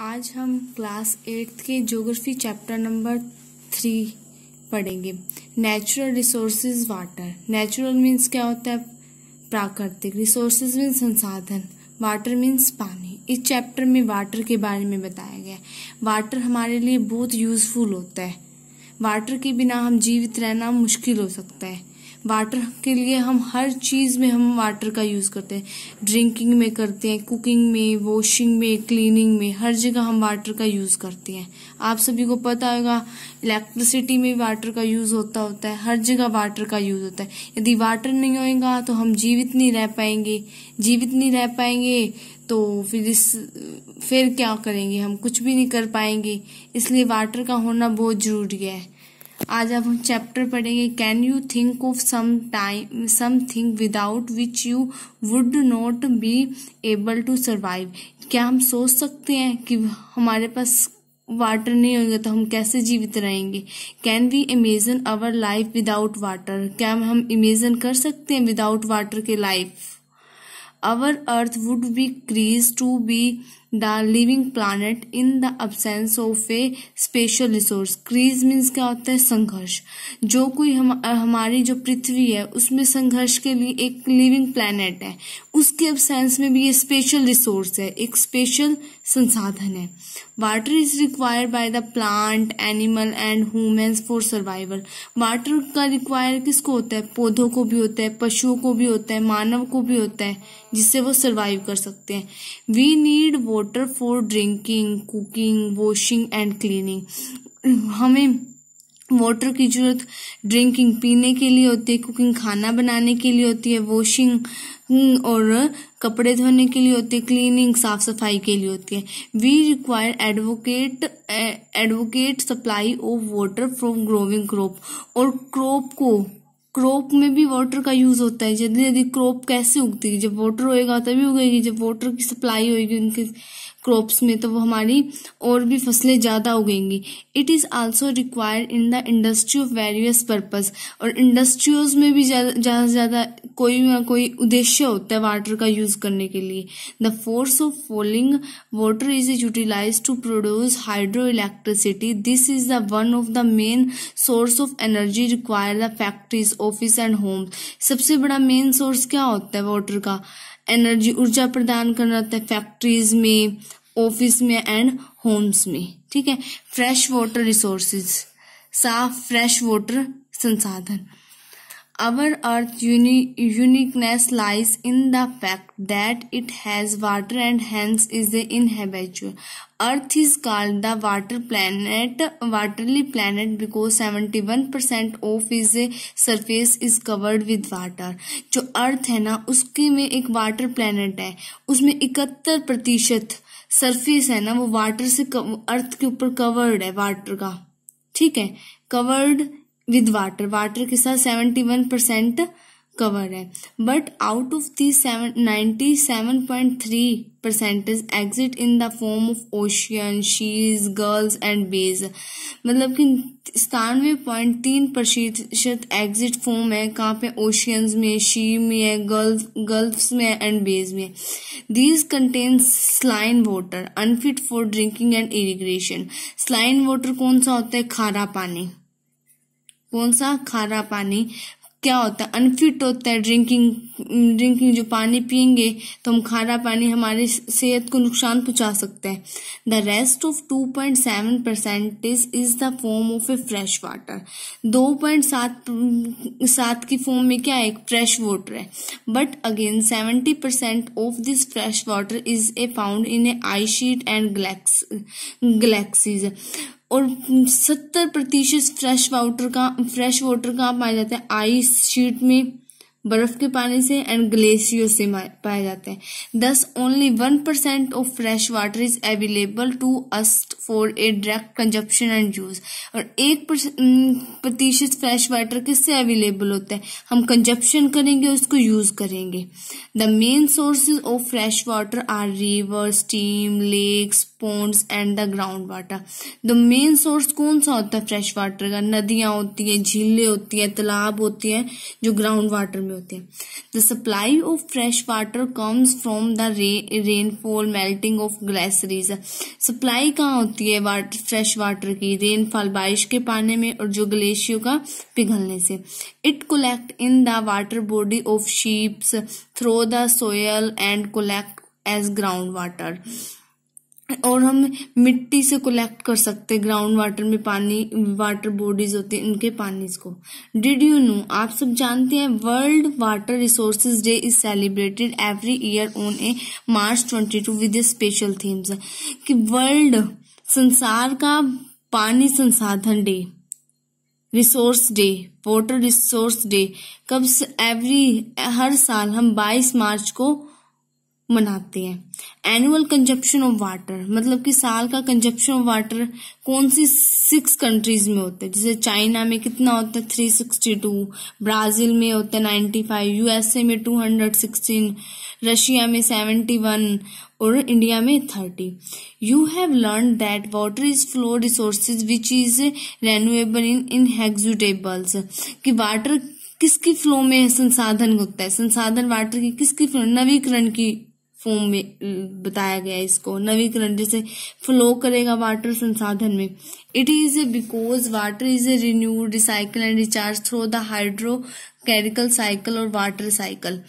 आज हम class eighth के ज्योग्राफी चैप्टर नंबर थ्री पढ़ेंगे natural resources water natural means क्या होता है प्राकृतिक रिसोर्सेज मीन्स संसाधन वाटर मीन्स पानी इस चैप्टर में वाटर के बारे में बताया गया है वाटर हमारे लिए बहुत यूज़फुल होता है वाटर के बिना हम जीवित रहना मुश्किल हो सकता है वाटर के लिए हम हर चीज़ में हम वाटर का यूज़ करते हैं ड्रिंकिंग में करते हैं कुकिंग में वॉशिंग में क्लीनिंग में हर जगह हम वाटर का यूज़ करते हैं आप सभी को पता होगा इलेक्ट्रिसिटी में वाटर का यूज़ होता होता है हर जगह वाटर का यूज़ होता है यदि वाटर नहीं होएगा तो हम जीवित नहीं रह पाएंगे जीवित नहीं रह पाएंगे तो फिर इस फिर क्या करेंगे हम कुछ भी नहीं कर पाएंगे इसलिए वाटर का होना बहुत ज़रूरी है आज अब हम चैप्टर पढ़ेंगे can you think of some time something without which you would not be able to survive क्या हम सोच सकते हैं कि हमारे पास वाटर नहीं होगा तो हम कैसे जीवित रहेंगे can we imagine our life without water क्या हम इमेजन कर सकते हैं विदाउट वाटर के life our earth would be crease to be the living planet in the absence of A special resource crease means क्या होता है संघर्ष जो कोई हम हमारी जो पृथ्वी है उसमें संघर्ष के लिए एक लिविंग प्लानट है उसके अबसेंस में भी ये स्पेशल रिसोर्स है एक स्पेशल संसाधन है water is required by the plant animal and humans for survival water का रिक्वायर किसको होता है पौधों को भी होता है पशुओं को भी होता है मानव को भी होता है जिससे वो सर्वाइव कर सकते हैं वी नीड वो water for drinking cooking washing and cleaning हमें वाटर की जरूरत ड्रिंकिंग पीने के लिए होती है कुकिंग खाना बनाने के लिए होती है वॉशिंग हम्म, और कपड़े धोने के लिए होती है क्लीनिंग साफ सफाई के लिए होती है we require adequate adequate supply of water from growing crop और क्रॉप को क्रॉप में भी वाटर का यूज होता है यदि यदि क्रॉप कैसे उगती है जब वाटर होएगा तभी उगेगी जब वाटर की सप्लाई होगी उनके क्रॉप्स में तो वो हमारी और भी फसलें ज़्यादा उगेंगी it is also required in the industry of various purpose और इंडस्ट्रीज में भी ज़्यादा से ज़्यादा कोई ना कोई उद्देश्य होता है वाटर का यूज़ करने के लिए the force of falling water is utilize to produce hydroelectricity this is the one of the main source of energy require the factories office and homes सबसे बड़ा मेन सोर्स क्या होता है water का energy ऊर्जा प्रदान करना होता है फैक्ट्रीज में ऑफिस में एंड होम्स में ठीक है फ्रेश वाटर रिसोर्सेज साफ फ्रेश वाटर संसाधन our earth uniqueness lies in the fact that it has water and hence is the in inhabitable earth is called the water planet watery planet because seventy one percent of is surface is covered with water जो earth है ना उसके में एक water planet है उसमें इकहत्तर प्रतिशत सरफेस है ना वो वाटर से अर्थ के ऊपर कवर्ड है वाटर का ठीक है कवर्ड विद वाटर वाटर के साथ सेवेंटी वन परसेंट कवर है but out of the seven ninety seven point three percentage exist in the form of ocean seas gulfs and bays मतलब कि सतानवे पॉइंट तीन प्रतिशत एग्जिट फॉर्म है कहाँ पे ओशियंस में शी में है गर्ल्स गल्फ्स में एंड बेज में these contain saline water unfit for drinking and irrigation saline water कौन सा होता है खारा पानी कौन सा खारा पानी क्या होता है अनफिट होता है ड्रिंकिंग ड्रिंकिंग जो पानी पियेंगे तो हम खारा पानी हमारे सेहत को नुकसान पहुंचा सकते हैं the rest of two point seven percentage is the form of a fresh water दो पॉइंट सात सात की फॉर्म में क्या है एक फ्रेश वाटर है but again seventy percent of this fresh water is a found in a ice sheet and glaciers glaciers और सत्तर प्रतिशत फ्रेश वाटर का फ्रेश वाटर का पाया जाता है आइस शीट में बर्फ के पानी से एंड ग्लेशियर से पाया जाता है thus only one percent of fresh water is available to us for a direct consumption and use और एक प्रतिशत फ्रेश वाटर किससे अवेलेबल होता है हम कंजप्शन करेंगे उसको यूज करेंगे the main sources of fresh water are river stream lakes ponds and the ground water the main source कौन सा होता है फ्रेश वाटर का नदियां होती हैं झीलें होती हैं तालाब होती हैं जो ग्राउंड वाटर में होती हैं the supply of fresh water comes from the rainfall melting of glaciers supply कहाँ होती है वाटर फ्रेश वाटर की रेनफॉल बारिश के पानी में और जो ग्लेशियर का पिघलने से it collect in the water body of seeps through the soil and collect as ground water और हम मिट्टी से कलेक्ट कर सकते हैं ग्राउंड वाटर में पानी वाटर बॉडीज होती हैं इनके पानी को डिड यू नो आप सब जानते हैं world water resources day is celebrated every year on a March twenty two with special themes कि वर्ल्ड संसार का पानी संसाधन day resource day water resource day कब एवरी हर साल हम 22 मार्च को मनाते हैं एनुअल कंजप्शन ऑफ वाटर मतलब कि साल का कंजप्शन ऑफ वाटर कौन सी सिक्स कंट्रीज में होता है जैसे चाइना में कितना होता है थ्री सिक्सटी टू ब्राजील में होता है नाइन्टी फाइव यूएसए में टू हंड्रेड सिक्सटीन रशिया में सेवेंटी वन और इंडिया में thirty you have learn that water is flow resources which is renewable in in exhaustibles कि वाटर किसकी फ्लो में संसाधन होता है संसाधन वाटर की किसकी फ्लो नवीकरण की फॉर्म में बताया गया इसको नवीकरण जैसे फ्लो करेगा वाटर संसाधन में it is a because water is a renewed recycle and recharge through the hydrological cycle और वाटर साइकिल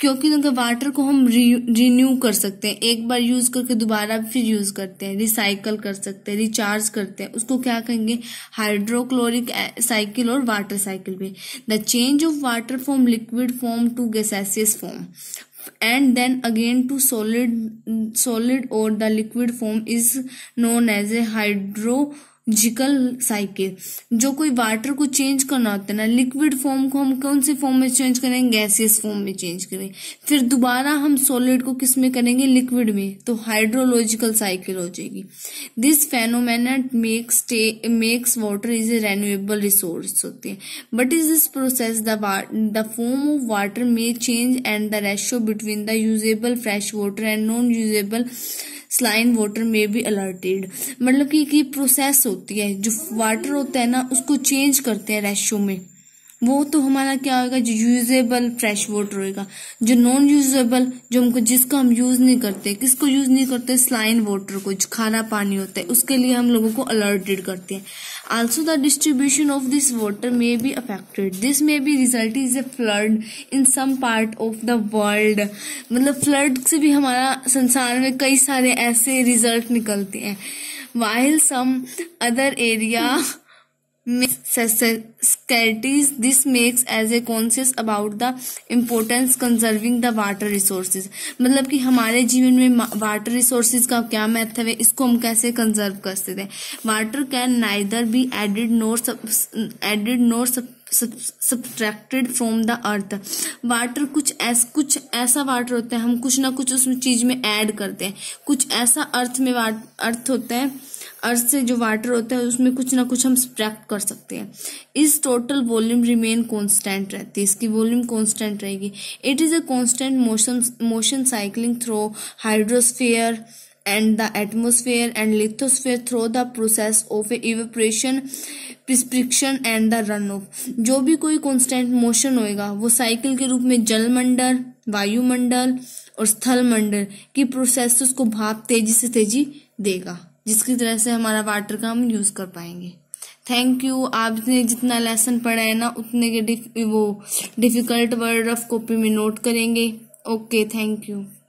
क्योंकि उनके वाटर तो को हम रिन्यू कर सकते हैं एक बार यूज करके दोबारा फिर यूज करते हैं रिसाइकल कर सकते हैं रिचार्ज करते हैं उसको क्या कहेंगे हाइड्रोक्लोरिक साइकिल और वाटर साइकिल भी the change of water form liquid form to gaseous form and then again to solid solid or the liquid form is known as a hydro जिकल साइकिल जो कोई वाटर को change करना होता है ना लिक्विड फॉर्म को हम कौन से फॉर्म में चेंज करेंगे गैसियस फॉर्म में चेंज करेंगे फिर दोबारा हम सॉलिड को किस में करेंगे लिक्विड में तो हाइड्रोलॉजिकल साइकिल हो जाएगी this phenomena makes makes water is a renewable resource होते हैं but is this process the form of water may change and the ratio between the usable fresh water and non usable saline water में भी alerted मतलब कि, process होती है जो water होता है ना उसको चेंज करते हैं रेशो में वो तो हमारा क्या होगा जो यूजेबल फ्रेश वाटर होगा जो नॉन यूजेबल जो हमको जिसको हम यूज नहीं करते किसको यूज नहीं करते स्लाइन वाटर को जो खारा पानी होता है उसके लिए हम लोगों को अलर्टेड करते हैं also the distribution of this water may be affected this may be result is a flood in some part of the world मतलब फ्लड से भी हमारा संसार में कई सारे ऐसे रिजल्ट निकलते हैं while some other area Scarcities. This makes us a conscious about the importance conserving the water resources. मतलब कि हमारे जीवन में वाटर रिसोर्सेज का क्या महत्व है इसको हम कैसे कंजर्व कर सकते हैं water can neither be added nor added nor subtracted from the earth water कुछ ऐस कुछ ऐसा वाटर होता है हम कुछ ना कुछ उस चीज में ऐड करते हैं कुछ ऐसा अर्थ में अर्थ होता है अर्थ से जो वाटर होता है उसमें कुछ ना कुछ हम सब्ट्रैक्ट कर सकते हैं इस टोटल वॉल्यूम रिमेन कांस्टेंट रहती है इसकी वॉल्यूम कांस्टेंट रहेगी it is a constant motion motion cycling through hydrosphere and the atmosphere and lithosphere through the process of evaporation precipitation and the run off जो भी कोई कॉन्स्टेंट मोशन होएगा वो cycle के रूप में जलमंडल वायुमंडल और स्थलमंडल की प्रोसेस को भाप तेजी से तेजी देगा जिसकी तरह से हमारा वाटर का हम यूज़ कर पाएंगे थैंक यू आपने जितना लेसन पढ़ा है ना उतने के डिफ, वो डिफ़िकल्ट वर्ड रफ कॉपी में नोट करेंगे ओके थैंक यू